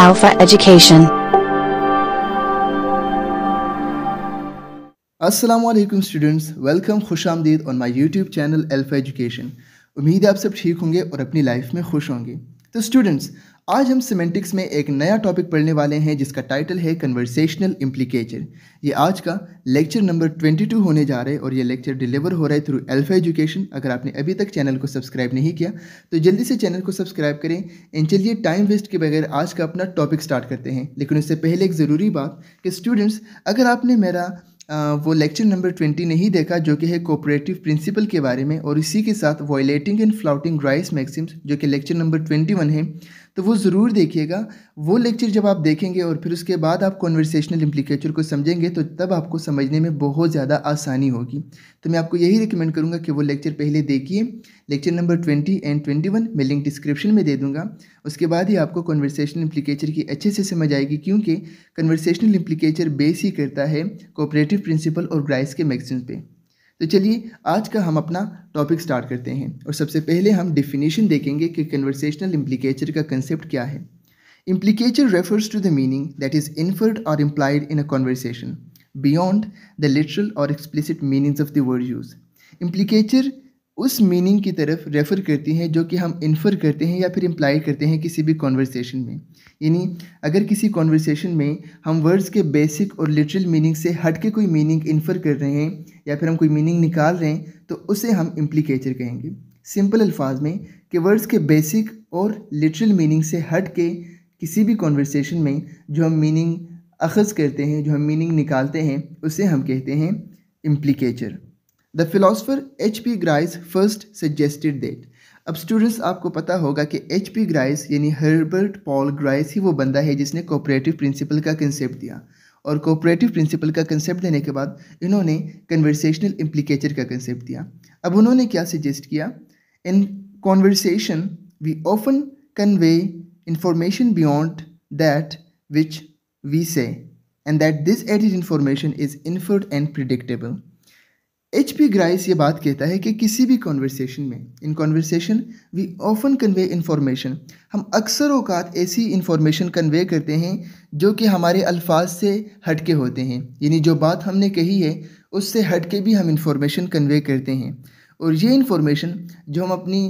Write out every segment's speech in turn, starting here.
Alpha Education. असलम students welcome खुश आमदीद on my YouTube channel Alpha Education उम्मीद है आप सब ठीक होंगे और अपनी लाइफ में खुश होंगे तो स्टूडेंट्स आज हम सिमेंटिक्स में एक नया टॉपिक पढ़ने वाले हैं जिसका टाइटल है कन्वर्सेशनल इम्प्लीकेचर ये आज का लेक्चर नंबर 22 होने जा रहा है और ये लेक्चर डिलीवर हो रहा है थ्रू एल्फा एजुकेशन अगर आपने अभी तक चैनल को सब्सक्राइब नहीं किया तो जल्दी से चैनल को सब्सक्राइब करें एंड चलिए टाइम वेस्ट के बगैर आज का अपना टॉपिक स्टार्ट करते हैं लेकिन उससे पहले एक ज़रूरी बात कि स्टूडेंट्स अगर आपने मेरा वो लेक्चर नंबर ट्वेंटी नहीं देखा जो कि है कोऑपरेटिव प्रिंसिपल के बारे में और इसी के साथ violating and flouting Grice maxims जो कि लेक्चर नंबर ट्वेंटी वन है तो वो ज़रूर देखिएगा वो लेक्चर जब आप देखेंगे और फिर उसके बाद आप कॉन्वर्सेशनल इम्प्लीकेचर को समझेंगे तो तब आपको समझने में बहुत ज़्यादा आसानी होगी तो मैं आपको यही रिकमेंड करूँगा कि वो लेक्चर पहले देखिए lecture number twenty and twenty one मैं लिंक डिस्क्रिप्शन में दे दूँगा उसके बाद ही आपको कॉन्वर्सेशनल इम्प्लीकेचर की अच्छे से समझ आएगी क्योंकि कन्वर्सेशनल इम्प्लीकेचर बेस ही करता है कोऑपरेटिव प्रिंसिपल और ग्राइस के मैक्सिम पर तो चलिए आज का हम अपना टॉपिक स्टार्ट करते हैं और सबसे पहले हम डिफिनेशन देखेंगे कि कन्वर्सेशनल इम्प्लीकेचर का कंसेप्ट क्या है implicature refers to the meaning that is inferred और implied in a conversation beyond the literal और explicit meanings of the word use implicature उस मीनिंग की तरफ रेफ़र करती हैं जो कि हम इन्फर करते हैं या फिर इम्प्लाई करते हैं किसी भी कॉन्वर्सेशन में यानी अगर किसी कॉन्वर्सेशन में हम वर्ड्स के बेसिक और लिटरल मीनिंग से हट के कोई मीनिंग इन्फर कर रहे हैं या फिर हम कोई मीनिंग निकाल रहे हैं तो उसे हम इम्प्लीकेचर कहेंगे सिंपल अल्फाज में कि वर्ड्स के बेसिक और लिटरल मीनिंग से हट के किसी भी कॉन्वर्सेशन में जो हम मीनिंग अखज़ करते हैं जो हम मीनिंग निकालते हैं उसे हम कहते हैं implicature the philosopher H P Grice first suggested that अब स्टूडेंट्स आपको पता होगा कि एच पी ग्राइस यानी हर्बर्ट पॉल ग्राइस ही वो बंदा है जिसने कोऑपरेटिव प्रिंसिपल का कंसेप्ट दिया और कोऑपरेटिव प्रिंसिपल का कंसेप्ट देने के बाद इन्होंने कन्वर्सेशनल इम्प्लीकेचर का कंसेप्ट दिया अब उन्होंने क्या सजेस्ट किया in conversation we often convey information beyond that which we say and that this added information is inferred and predictable H P Grice ये बात कहता है कि किसी भी कॉन्वर्सेशन में in conversation we often convey information हम अक्सर अवकात ऐसी इन्फॉर्मेशन कन्वे करते हैं जो कि हमारे अल्फाज से हट के होते हैं यानी जो बात हमने कही है उससे हट के भी हम इन्फॉर्मेशन कन्वे करते हैं और ये इन्फॉर्मेशन जो हम अपनी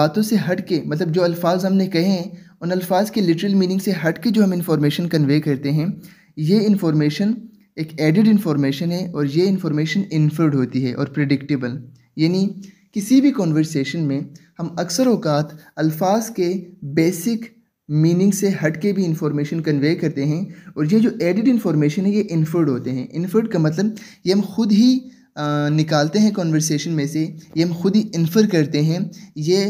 बातों से हट के मतलब जो अल्फाज हमने कहे हैं उन अल्फाज के लिटरल मीनिंग से हट के जो हम इन्फॉर्मेशन कन्वे करते हैं ये इन्फॉर्मेशन एक एडिड इन्फॉर्मेशन है और ये इन्फॉर्मेशन इन्फर्ड होती है और प्रिडिक्टेबल यानी किसी भी कॉन्वर्सेशन में हम अक्सर अवकात अल्फाज के बेसिक मीनिंग से हट के भी इंफॉर्मेशन कन्वे करते हैं और ये जो एडिड इन्फॉर्मेशन है ये इन्फर्ड होते हैं इन्फर्ड का मतलब ये हम खुद ही निकालते हैं कॉन्वर्सेशन में से ये हम खुद ही इन्फर करते हैं ये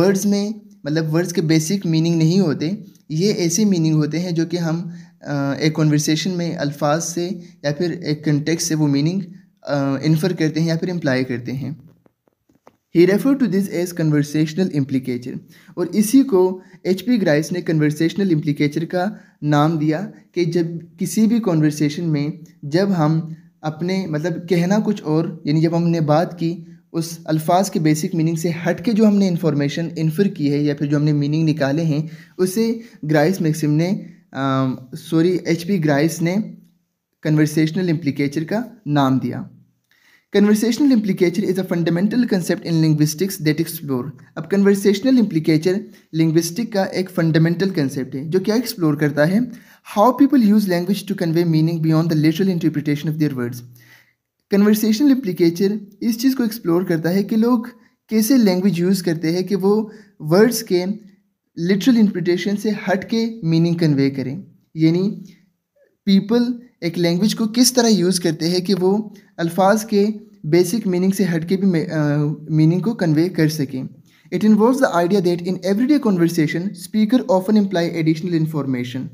वर्ड्स में मतलब वर्ड्स के बेसिक मीनिंग नहीं होते ये ऐसे मीनिंग होते हैं जो कि हम एक कॉन्वर्सेशन में अल्फाज से या फिर एक कंटेक्स से वो मीनिंग इन्फर करते हैं या फिर इम्प्लाई करते हैं he refer to this as conversational implicature और इसी को एच पी ग्राइस ने कन्वर्सेशनल इम्प्लीकेचर का नाम दिया कि जब किसी भी कॉन्वर्सेशन में जब हम अपने मतलब कहना कुछ और यानी जब हमने बात की उस अल्फाज के बेसिक मीनिंग से हट के जो हमने इन्फॉर्मेशन इन्फर की है या फिर जो हमने मीनिंग निकाले हैं उसे ग्राइस मैक्सिम ने सॉरी एच पी ग्राइस ने कन्वर्सेशनल इम्प्लीकेचर का नाम दिया conversational implicature is a fundamental concept in linguistics that explore अब कन्वर्सेशनल इम्प्लीकेचर लिंग्विस्टिक का एक फंडामेंटल कंसेप्ट है जो क्या एक्सप्लोर करता है how people use language to convey meaning beyond the literal interpretation of their words conversational implicature इस चीज़ को एक्सप्लोर करता है कि लोग कैसे लैंग्वेज यूज़ करते हैं कि वो वर्ड्स के लिटरल इंटरप्रिटेशन से हट के मीनिंग कन्वे करें यानी पीपल एक लैंग्वेज को किस तरह यूज़ करते हैं कि वो अल्फाज के बेसिक मीनिंग से हट के भी मीनिंग को कन्वे कर सकें it involve the idea that in everyday conversation speaker often imply additional information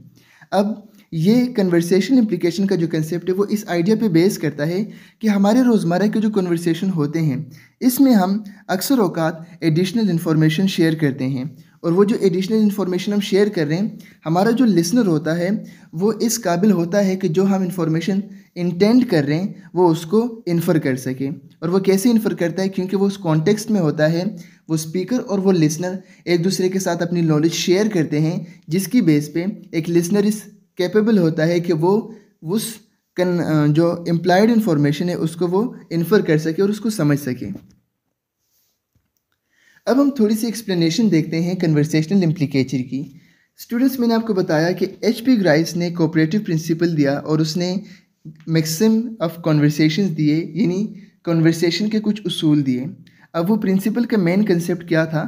अब ये कन्वर्सेशन इम्प्लीकेशन का जो कंसेप्ट है वो इस आइडिया पे बेस करता है कि हमारे रोज़मर्रा के जो कन्वर्सेशन होते हैं इसमें हम अक्सर अवकात एडिशनल इन्फॉर्मेशन शेयर करते हैं और वो जो एडिशनल इन्फॉर्मेशन हम शेयर कर रहे हैं हमारा जो लिसनर होता है वो इस काबिल होता है कि जो हम इन्फॉर्मेशन इंटेंड कर रहे हैं वो उसको इन्फ़र कर सके और वो कैसे इन्फ़र करता है क्योंकि वो उस कॉन्टेक्स्ट में होता है वो स्पीकर और वो लिसनर एक दूसरे के साथ अपनी नॉलेज शेयर करते हैं जिसकी बेस पे एक लिसनर इस कैपेबल होता है कि वो उस कन, जो एम्प्लाइड इन्फॉर्मेशन है उसको वो इन्फ़र कर सके और उसको समझ सके अब हम थोड़ी सी एक्सप्लेनेशन देखते हैं कन्वर्सेशनल इम्प्लीकेचर की स्टूडेंट्स मैंने आपको बताया कि एच पी ग्राइस ने कोऑपरेटिव प्रिंसिपल दिया और उसने मैक्सिम ऑफ कॉन्वर्सेशन दिए यानी कॉन्वर्सेशन के कुछ उसूल दिए अब वो प्रिंसिपल का मेन कंसेप्ट क्या था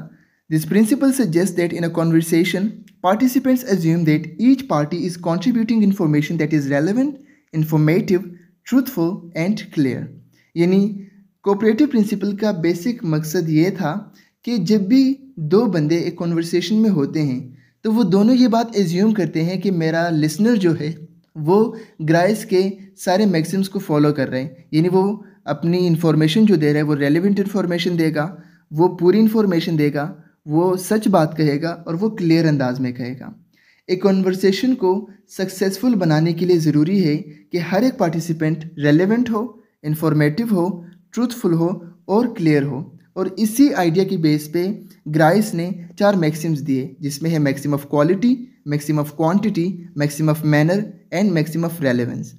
this principle suggest that in a conversation participants assume that each party is contributing information that is relevant informative truthful and clear यानी कोऑपरेटिव प्रिंसिपल का बेसिक मकसद ये था कि जब भी दो बंदे एक कॉन्वर्सेशन में होते हैं तो वो दोनों ये बात एज्यूम करते हैं कि मेरा लिसनर जो है वो ग्राइस के सारे मैक्सिम्स को फॉलो कर रहे हैं यानी वो अपनी इन्फॉर्मेशन जो दे रहा है वो रेलिवेंट इन्फॉर्मेशन देगा वो पूरी इन्फॉर्मेशन देगा वो सच बात कहेगा और वो क्लियर अंदाज में कहेगा एक कॉन्वर्सेशन को सक्सेसफुल बनाने के लिए ज़रूरी है कि हर एक पार्टिसिपेंट रेलिवेंट हो इन्फॉर्मेटिव हो ट्रूथफुल हो और क्लियर हो और इसी आइडिया की बेस पे ग्राइस ने चार मैक्सिम्स दिए जिसमें है maxim of quality maxim of quantity maxim of manner and maxim of relevance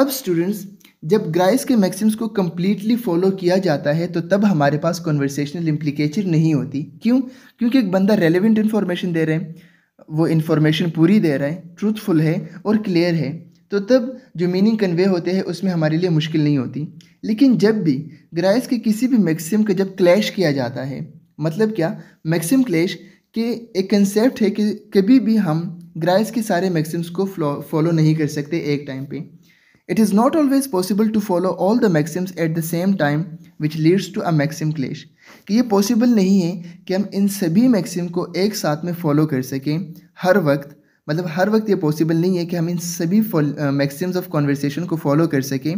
अब स्टूडेंट्स जब ग्राइस के मैक्सिम्स को कम्प्लीटली फॉलो किया जाता है तो तब हमारे पास कॉन्वर्सेशनल इम्प्लीकेचर नहीं होती क्यों क्योंकि एक बंदा रेलिवेंट इन्फॉर्मेशन दे रहे हैं वो इन्फॉर्मेशन पूरी दे रहा है ट्रूथफुल है और क्लियर है तो तब जो मीनिंग कन्वे होते हैं उसमें हमारे लिए मुश्किल नहीं होती लेकिन जब भी ग्राइस के किसी भी मैक्सिम का जब क्लैश किया जाता है मतलब क्या मैक्सिम क्लैश के एक कंसेप्ट है कि कभी भी हम ग्राइस के सारे मैक्सिम्स को फॉलो नहीं कर सकते एक टाइम पे it is not always possible to follow all the maxims at the same time which leads to a maxim clash कि ये पॉसिबल नहीं है कि हम इन सभी मैक्सिम को एक साथ में फॉलो कर सकें हर वक्त मतलब हर वक्त ये पॉसिबल नहीं है कि हम इन सभी मैक्सिम्स ऑफ कॉन्वर्सेशन को फॉलो कर सकें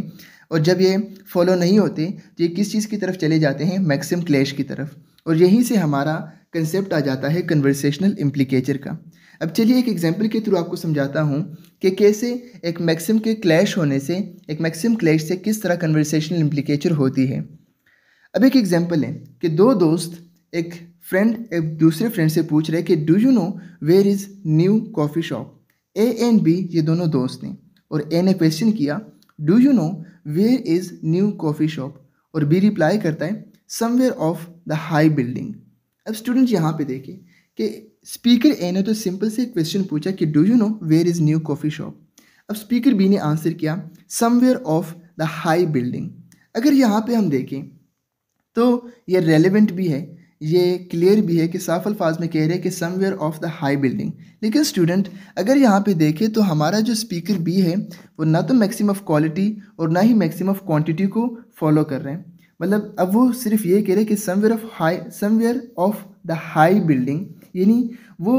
और जब ये फॉलो नहीं होते तो ये किस चीज़ की तरफ चले जाते हैं मैक्सिम क्लैश की तरफ और यहीं से हमारा कंसेप्ट आ जाता है कन्वर्सेशनल इम्प्लीकेचर का अब चलिए एक एग्जाम्पल के थ्रू आपको समझाता हूँ कि कैसे एक मैक्सिम के क्लैश होने से एक मैक्सिम क्लैश से किस तरह कन्वर्सेशनल इम्प्लीकेचर होती है अब एक एग्जाम्पल है कि दो दोस्त एक फ्रेंड एक दूसरे फ्रेंड से पूछ रहे कि do you know where is new coffee shop A and B ये दोनों दोस्त हैं और ए ने क्वेश्चन किया do you know where is new coffee shop और बी रिप्लाई करता है somewhere of the high building अब स्टूडेंट यहाँ पे देखे कि स्पीकर ए ने तो सिंपल से क्वेश्चन पूछा कि do you know where is new coffee shop अब स्पीकर बी ने आंसर किया somewhere of the high building अगर यहाँ पे हम देखें तो ये रेलिवेंट भी है ये क्लियर भी है कि साफ अल्फाज में कह रहे हैं कि somewhere of the high building लेकिन स्टूडेंट अगर यहाँ पे देखें तो हमारा जो स्पीकर बी है वो ना तो मैक्सिमम ऑफ क्वालिटी और ना ही मैक्सिमम ऑफ क्वांटिटी को फॉलो कर रहे हैं मतलब अब वो सिर्फ ये कह रहे हैं कि somewhere of high somewhere of the high building यानी वो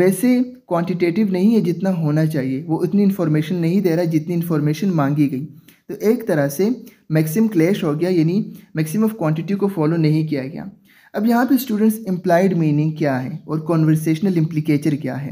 वैसे क्वान्टिटेटिव नहीं है जितना होना चाहिए वो उतनी इन्फॉर्मेशन नहीं दे रहा जितनी इन्फॉर्मेशन मांगी गई तो एक तरह से मैक्सिम क्लैश हो गया यानी मैक्सिमम ऑफ क्वांटिटी को फॉलो नहीं किया गया अब यहाँ पे स्टूडेंट्स इम्प्लाइड मीनिंग क्या है और कॉन्वर्सेशनल इम्प्लीकेचर क्या है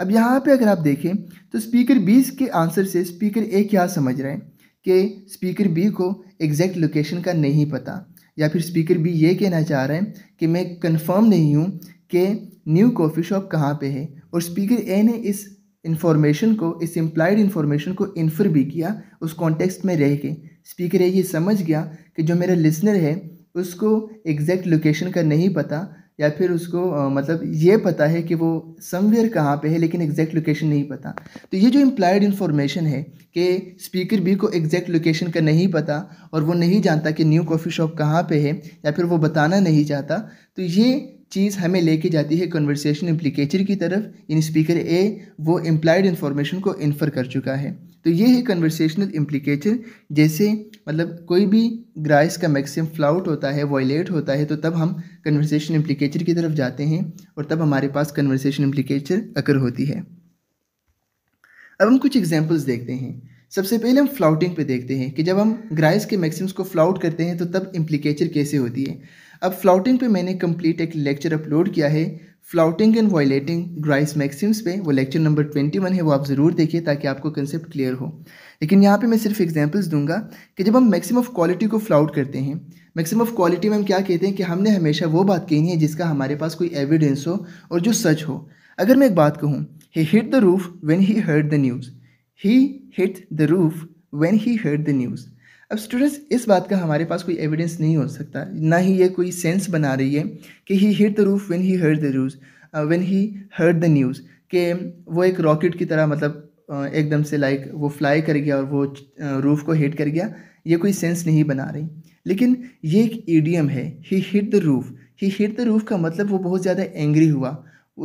अब यहाँ पे अगर आप देखें तो स्पीकर बी के आंसर से स्पीकर ए क्या समझ रहे हैं कि स्पीकर बी को एग्जैक्ट लोकेशन का नहीं पता या फिर स्पीकर बी ये कहना चाह रहे हैं कि मैं कन्फर्म नहीं हूँ कि न्यू कॉफ़ी शॉप कहाँ पर है और स्पीकर ए ने इस इन्फॉर्मेशन को इस इम्प्लाइड इन्फॉर्मेशन को इन्फर भी किया उस कॉन्टेक्स्ट में रह के स्पीकर ए ये समझ गया कि जो मेरा लिसनर है उसको एग्जैक्ट लोकेशन का नहीं पता या फिर उसको आ, मतलब ये पता है कि वो समवेयर कहाँ पे है लेकिन एग्जैक्ट लोकेशन नहीं पता तो ये जो इम्प्लाइड इन्फॉर्मेशन है कि स्पीकर बी को एग्जैक्ट लोकेशन का नहीं पता और वो नहीं जानता कि न्यू कॉफ़ी शॉप कहाँ पे है या फिर वो बताना नहीं चाहता तो ये चीज़ हमें लेके जाती है कन्वर्सेशन इम्प्लीकेचर की तरफ इन स्पीकर ए वो इम्प्लाइड इन्फॉर्मेशन को इन्फर कर चुका है तो ये है कन्वर्सेशनल इम्प्लीकेशन जैसे मतलब कोई भी ग्राइस का मैक्सिम फ्लाउट होता है वॉयलेट होता है तो तब हम कन्वर्सेशन इम्प्लीकेचर की तरफ जाते हैं और तब हमारे पास कन्वर्सेशन इम्प्लीकेचर अकर होती है अब हम कुछ एग्जाम्पल्स देखते हैं सबसे पहले हम फ्लाउटिंग पे देखते हैं कि जब हम ग्राइस के मैक्सिम्स को फ्लाउट करते हैं तो तब इम्प्लीकेचर कैसे होती है अब फ्लाउटिंग पे मैंने कंप्लीट एक लेक्चर अपलोड किया है flouting and violating Grice maxims पे वो लेक्चर नंबर ट्वेंटी वन है वो आप ज़रूर देखिए ताकि आपको कंसेप्ट क्लियर हो लेकिन यहाँ पे मैं सिर्फ एग्जांपल्स दूंगा कि जब हम मैक्सिम ऑफ क्वालिटी को फ्लाउट करते हैं मैक्सिम ऑफ क्वालिटी में हम क्या कहते हैं कि हमने हमेशा वो बात कही है जिसका हमारे पास कोई एविडेंस हो और जो सच हो अगर मैं एक बात कहूँ he hit the roof when he heard the news he hit the roof when he heard the news अब स्टूडेंट्स इस बात का हमारे पास कोई एविडेंस नहीं हो सकता ना ही ये कोई सेंस बना रही है कि he hit the roof when he heard the news when he heard the news कि वो एक रॉकेट की तरह मतलब uh, एकदम से लाइक वो फ्लाई कर गया और वो रूफ़ uh, को हिट कर गया ये कोई सेंस नहीं बना रही लेकिन ये एक ईडियम है he hit the roof he hit the roof का मतलब वो बहुत ज़्यादा एंग्री हुआ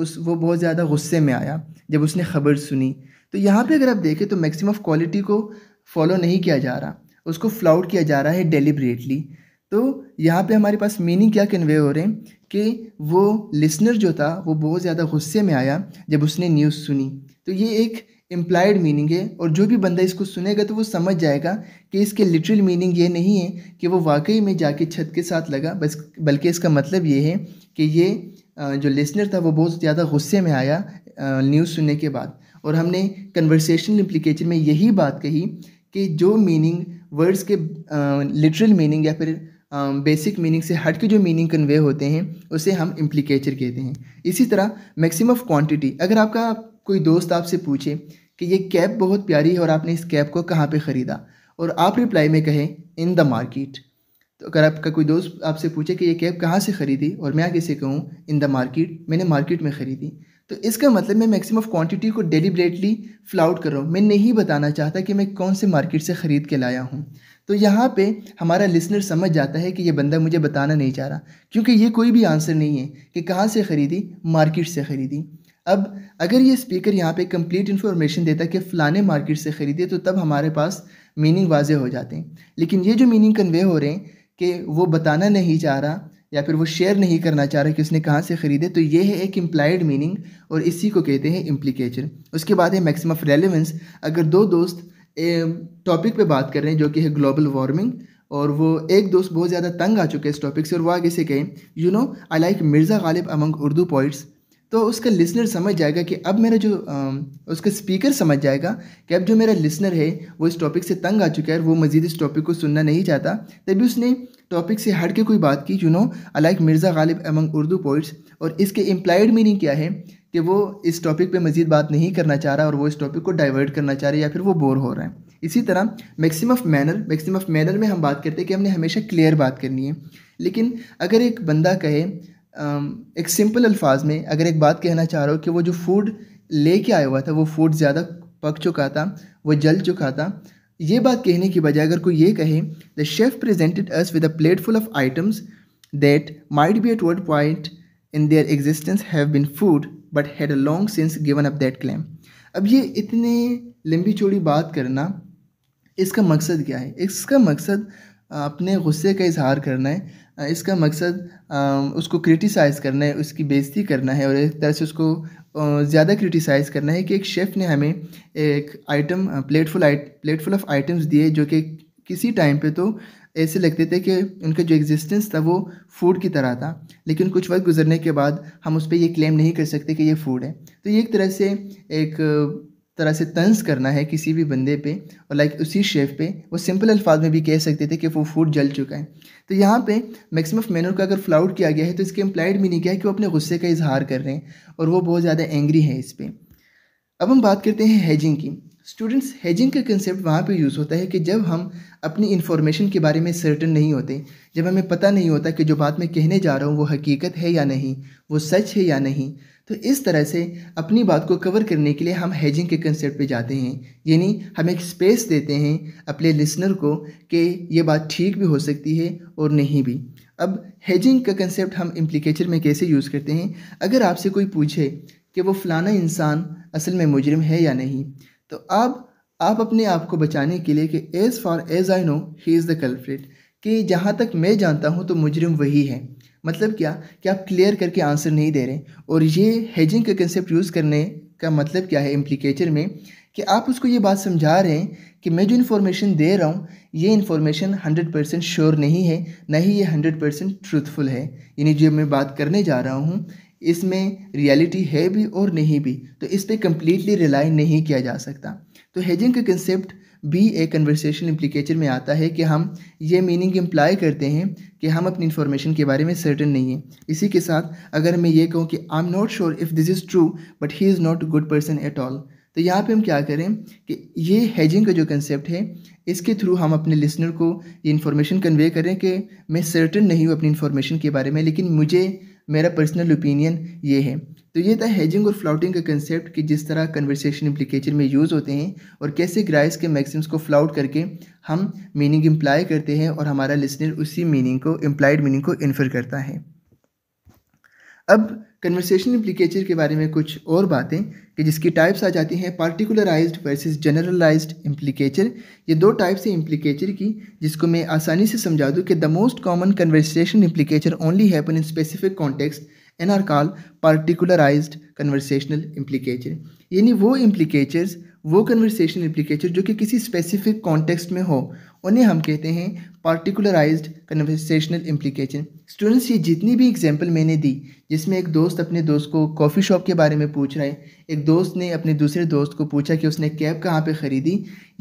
उस वो बहुत ज़्यादा गुस्से में आया जब उसने खबर सुनी तो यहाँ पे अगर आप देखें तो मैक्सिमम ऑफ क्वालिटी को फॉलो नहीं किया जा रहा उसको फ्लाउट किया जा रहा है डेलीबरेटली तो यहाँ पे हमारे पास मीनिंग क्या कन्वे हो रहे हैं कि वो लिसनर जो था वो बहुत ज़्यादा गुस्से में आया जब उसने न्यूज़ सुनी तो ये एक एम्प्लाइड मीनिंग है और जो भी बंदा इसको सुनेगा तो वो समझ जाएगा कि इसके लिटरल मीनिंग ये नहीं है कि वो वाकई में जाके छत के साथ लगा बस बल्कि इसका मतलब ये है कि ये जो लिसनर था वो बहुत ज़्यादा गुस्से में आया न्यूज़ सुनने के बाद और हमने कन्वर्सेशनल इम्प्लीकेशन में यही बात कही कि जो मीनिंग वर्ड्स के लिटरल मीनिंग या फिर बेसिक मीनिंग से हट के जो मीनिंग कन्वे होते हैं उसे हम इम्प्लीकेचर कहते हैं इसी तरह मैक्सिमम ऑफ क्वांटिटी अगर आपका कोई दोस्त आपसे पूछे कि ये कैब बहुत प्यारी है और आपने इस कैब को कहाँ पे ख़रीदा और आप रिप्लाई में कहें इन द मार्केट तो अगर आपका कोई दोस्त आपसे पूछे कि ये कैब कहाँ से ख़रीदी और मैं आगे से कहूँ इन द मार्केट मैंने मार्केट में ख़रीदी तो इसका मतलब मैं मैक्सिमम ऑफ क्वांटिटी को डेलीबरेटली फ्लाउट कर रहा हूँ मैं नहीं बताना चाहता कि मैं कौन से मार्केट से ख़रीद के लाया हूँ तो यहाँ पे हमारा लिसनर समझ जाता है कि ये बंदा मुझे बताना नहीं चाह रहा क्योंकि ये कोई भी आंसर नहीं है कि कहाँ से ख़रीदी मार्केट से ख़रीदी अब अगर ये स्पीकर यहाँ पे कंप्लीट इन्फॉर्मेशन देता कि फ़लाने मार्केट से ख़रीदे तो तब हमारे पास मीनिंग वाजे हो जाते हैं लेकिन ये जो मीनिंग कन्वे हो रहे हैं कि वो बताना नहीं चाह रहा या फिर वो शेयर नहीं करना चाह रहा कि उसने कहाँ से ख़रीदे तो ये है एक इम्प्लाइड मीनिंग और इसी को कहते हैं इम्प्लीकेचर उसके बाद है मैक्सिम ऑफ रेलिवेंस अगर दो दोस्त टॉपिक पे बात कर रहे हैं जो कि है ग्लोबल वार्मिंग और वो एक दोस्त बहुत ज़्यादा तंग आ चुके हैं इस टॉपिक से और वो आगे से कहें you know I like Mirza Ghalib among Urdu poets तो उसका लिसनर समझ जाएगा कि अब मेरा जो उसका स्पीकर समझ जाएगा कि अब जो मेरा लिसनर है वो इस टॉपिक से तंग आ चुका है और वो मज़ीद इस टॉपिक को सुनना नहीं चाहता तभी उसने टॉपिक से हट के कोई बात की you know alike Mirza Ghalib among Urdu poets और इसके इम्प्लाइड मीनिंग क्या है कि वो इस टॉपिक पे मज़ीद बात नहीं करना चाह रहा और वो इस टॉपिक को डाइवर्ट करना चाह रहा या फिर वो बोर हो रहा है इसी तरह maxim of manner maxim of manner में हम बात करते हैं कि हमने हमेशा क्लियर बात करनी है लेकिन अगर एक बंदा कहे एक सिंपल अल्फाज में अगर एक बात कहना चाह रहा हो कि वो जो फूड ले आया हुआ था वो फूड ज़्यादा पक चुका था वो जल चुका था ये बात कहने की बजाय अगर कोई ये कहे the chef presented us with a plate full of items that might be at word point in their existence have been food but had a long since given up that claim अब ये इतने लंबी चौड़ी बात करना इसका मकसद क्या है इसका मकसद अपने गुस्से का इजहार करना है इसका मकसद उसको क्रिटिसाइज़ करना है उसकी बेइज्जती करना है और एक तरह से उसको ज़्यादा क्रिटिसाइज़ करना है कि एक शेफ़ ने हमें एक item plateful plateful of items दिए जो कि किसी टाइम पे तो ऐसे लगते थे कि उनका जो एग्जिस्टेंस था वो फूड की तरह था लेकिन कुछ वक्त गुजरने के बाद हम उस पर यह क्लेम नहीं कर सकते कि ये फूड है तो ये एक तरह से एक तरह से तंज करना है किसी भी बंदे पे और लाइक उसी शेफ़ पे वो सिंपल अल्फाज में भी कह सकते थे कि वो फूड जल चुका है तो यहाँ पे मैक्सिमम ऑफ मैनर का अगर फ्लाउट किया गया है तो इसके इम्प्लाइड मीनिंग क्या है कि वो अपने गुस्से का इजहार कर रहे हैं और वो बहुत ज़्यादा एंग्री है इस पर अब हम बात करते हैं हैजिंग की स्टूडेंट्स हैजिंग का कंसेप्ट वहाँ पे यूज़ होता है कि जब हम अपनी इन्फॉर्मेशन के बारे में सर्टन नहीं होते जब हमें पता नहीं होता कि जो बात मैं कहने जा रहा हूँ वो हकीकत है या नहीं वो सच है या नहीं तो इस तरह से अपनी बात को कवर करने के लिए हम हैजिंग के कंसेप्ट पे जाते हैं यानी हम एक स्पेस देते हैं अपने लिसनर को कि ये बात ठीक भी हो सकती है और नहीं भी अब हैजिंग का कंसेप्ट हम इम्प्लीकेचर में कैसे यूज़ करते हैं अगर आपसे कोई पूछे कि वो फ़लाना इंसान असल में मुजरम है या नहीं तो आप आप अपने आप को बचाने के लिए कि as far as I know he is the culprit कि जहाँ तक मैं जानता हूँ तो मुजरम वही है मतलब क्या कि आप क्लियर करके आंसर नहीं दे रहे और ये हेजिंग का कंसेप्ट यूज़ करने का मतलब क्या है इम्प्लीकेचर में कि आप उसको ये बात समझा रहे हैं कि मैं जो इन्फॉर्मेशन दे रहा हूँ ये इन्फॉर्मेशन हंड्रेड परसेंट श्योर नहीं है ना ही ये हंड्रेड परसेंट ट्रूथफुल है यानी जो मैं बात करने जा रहा हूँ इसमें रियलिटी है भी और नहीं भी तो इस पर कम्प्लीटली रिलाई नहीं किया जा सकता तो हेजिंग का concept B A conversation implicature में आता है कि हम ये मीनिंग इम्प्लाई करते हैं कि हम अपनी इन्फॉर्मेशन के बारे में सर्टन नहीं हैं इसी के साथ अगर मैं ये कहूँ कि I am not sure if this is true but he is not good person at all तो यहाँ पे हम क्या करें कि ये हैजिंग का जो कंसेप्ट है इसके थ्रू हम अपने लिसनर को ये इन्फॉर्मेशन कन्वे करें कि मैं सर्टन नहीं हूँ अपनी इन्फॉर्मेशन के बारे में लेकिन मुझे मेरा पर्सनल ओपिनियन ये है तो ये था हेजिंग और फ्लाउटिंग का कंसेप्ट कि जिस तरह कन्वर्सेशन इम्प्लीकेचर में यूज़ होते हैं और कैसे ग्राइस के मैक्सिम्स को फ्लाउट करके हम मीनिंग इम्प्लाई करते हैं और हमारा लिसनर उसी मीनिंग को इम्प्लाइड मीनिंग को इन्फर करता है अब कन्वर्सेशन लिकेचर के बारे में कुछ और बातें कि जिसकी टाइप्स आ जाती हैं पार्टिकुलराइज वर्सेस जनरलाइज इम्प्लीकेचर ये दो टाइप्स हैं इम्प्लीकेचर की जिसको मैं आसानी से समझा दूँ कि the most common conversation implicature only happen in specific context and are call particularize conversational implicature यानी वो इम्प्लीकेचर्स वो कन्वर्सेशन इम्प्लीकेचर जो कि किसी स्पेसिफिक कॉन्टेक्स्ट में हो उन्हें हम कहते हैं पार्टिकुलराइज कन्वर्सेशनल इम्प्लीकेशन स्टूडेंट्स ये जितनी भी एग्जाम्पल मैंने दी जिसमें एक दोस्त अपने दोस्त को कॉफ़ी शॉप के बारे में पूछ रहा है एक दोस्त ने अपने दूसरे दोस्त को पूछा कि उसने कैब कहाँ पे ख़रीदी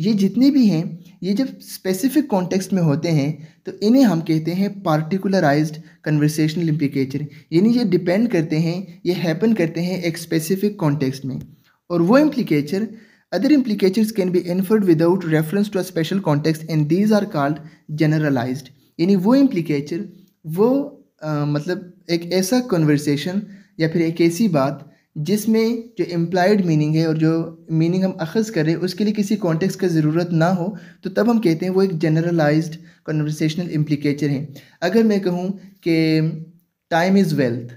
ये जितने भी हैं ये जब स्पेसिफिक कॉन्टेक्स्ट में होते हैं तो इन्हें हम कहते हैं पार्टिकुलराइज कन्वर्सेशनल इम्प्लीकेशन यानी ये डिपेंड करते हैं ये हैपन करते हैं एक स्पेसिफिक कॉन्टेक्स्ट में और वो implicature Other implications can be inferred without reference to a special context and these are called generalized. यानी वो implicator वो आ, मतलब एक ऐसा कन्वर्सेशन या फिर एक ऐसी बात जिसमें जो इम्प्लाइड मीनिंग है और जो मीनिंग हम अखज़ कर रहे हैं उसके लिए किसी कॉन्टेक्स्ट का ज़रूरत ना हो तो तब हम कहते हैं वो एक जनरलाइज्ड कन्वर्सेशनल इम्प्लिकेचर है अगर मैं कहूँ कि टाइम इज़ वेल्थ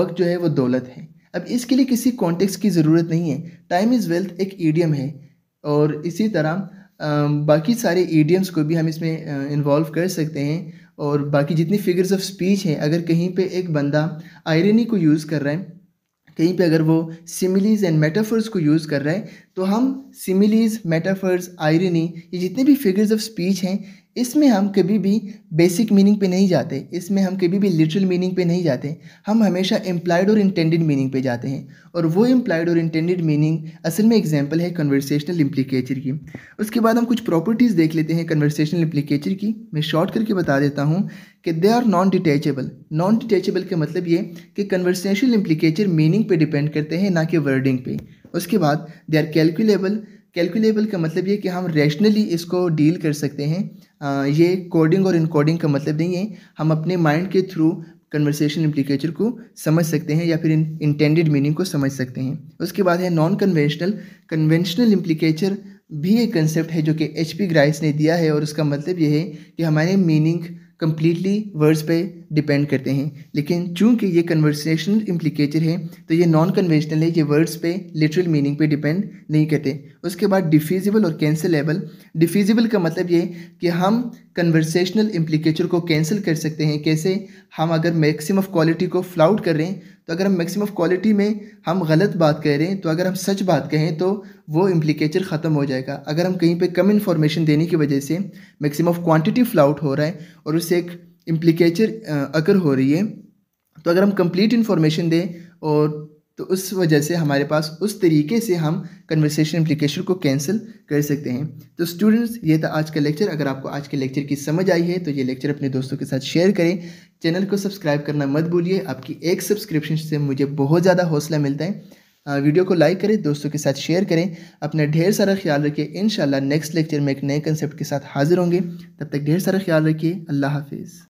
वक्त जो है वो दौलत है अब इसके लिए किसी कॉन्टेक्स की ज़रूरत नहीं है टाइम इज़ वेल्थ एक ईडियम है और इसी तरह बाकी सारे ईडियम्स को भी हम इसमें इन्वॉल्व कर सकते हैं और बाकी जितनी फिगर्स ऑफ स्पीच हैं अगर कहीं पे एक बंदा आयरनी को यूज़ कर रहा है कहीं पे अगर वो सिमिलीज़ एंड मेटाफर्स को यूज़ कर रहा है तो हम सिमिलीज़ मेटाफर्स आयरनी ये जितने भी फिगर्स ऑफ स्पीच हैं इसमें हम कभी भी बेसिक मीनिंग पे नहीं जाते इसमें हम कभी भी लिटरल मीनिंग पे नहीं जाते हम हमेशा इम्प्लाइड और इंटेंडेड मीनिंग पे जाते हैं और वो इम्प्लाइड और इंटेंडेड मीनिंग असल में एग्जांपल है कन्वर्सेशनल इम्प्लीकेचर की उसके बाद हम कुछ प्रॉपर्टीज़ देख लेते हैं कन्वर्सेशनल इम्प्लीकेचर की मैं शॉर्ट करके बता देता हूँ कि they are non detachable non detachable का मतलब ये कि कन्वर्सेशनल इम्प्लीकेचर मीनिंग पर डिपेंड करते हैं ना कि वर्डिंग पे उसके बाद दे आर कैलकुलेबल कैलकुलेबल का मतलब ये कि हम रैशनली इसको डील कर सकते हैं ये कोडिंग और इनकोडिंग का मतलब नहीं है हम अपने माइंड के थ्रू कन्वर्सेशन इम्प्लीकेचर को समझ सकते हैं या फिर इन इंटेंडेड मीनिंग को समझ सकते हैं उसके बाद है नॉन कन्वेंशनल कन्वेंशनल इम्प्लीकेचर भी एक कंसेप्ट है जो कि एच पी ग्राइस ने दिया है और उसका मतलब यह है कि हमारे मीनिंग कम्प्लीटली वर्ड्स पे डिपेंड करते हैं लेकिन चूंकि ये कन्वर्सेशनल इम्प्लीकेचर है तो ये नॉन कन्वेंशनल है ये वर्ड्स पे लिटरल मीनिंग पे डिपेंड नहीं करते उसके बाद डिफ्यूजिबल और कैंसिलेबल डिफ्यूजिबल का मतलब ये कि हम कन्वर्सेशनल इम्प्लीकेचर को कैंसिल कर सकते हैं कैसे हम अगर मैक्सिमम क्वालिटी को फ्लाउट कर रहे हैं तो अगर हम मैक्सिमम ऑफ क्वालिटी में हम गलत बात कह रहे हैं तो अगर हम सच बात कहें तो वो इम्प्लिकेचर ख़त्म हो जाएगा अगर हम कहीं पे कम इन्फॉर्मेशन देने की वजह से मैक्सिमम ऑफ क्वांटिटी फ्लाउट हो रहा है और उससे एक इम्प्लिकेचर अगर हो रही है तो अगर हम कंप्लीट इन्फॉर्मेशन दें और तो उस वजह से हमारे पास उस तरीके से हम कन्वर्सेशन एप्लीकेशन को कैंसिल कर सकते हैं तो स्टूडेंट्स ये था आज का लेक्चर अगर आपको आज के लेक्चर की समझ आई है तो ये लेक्चर अपने दोस्तों के साथ शेयर करें चैनल को सब्सक्राइब करना मत भूलिए आपकी एक सब्सक्रिप्शन से मुझे बहुत ज़्यादा हौसला मिलता है वीडियो को लाइक करें दोस्तों के साथ शेयर करें अपना ढेर सारा ख्याल रखिए इन नेक्स्ट लेक्चर में एक नए कंसेप्ट के साथ हाजिर होंगे तब तक ढेर सारा ख्याल रखिए अल्लाह हाफिज़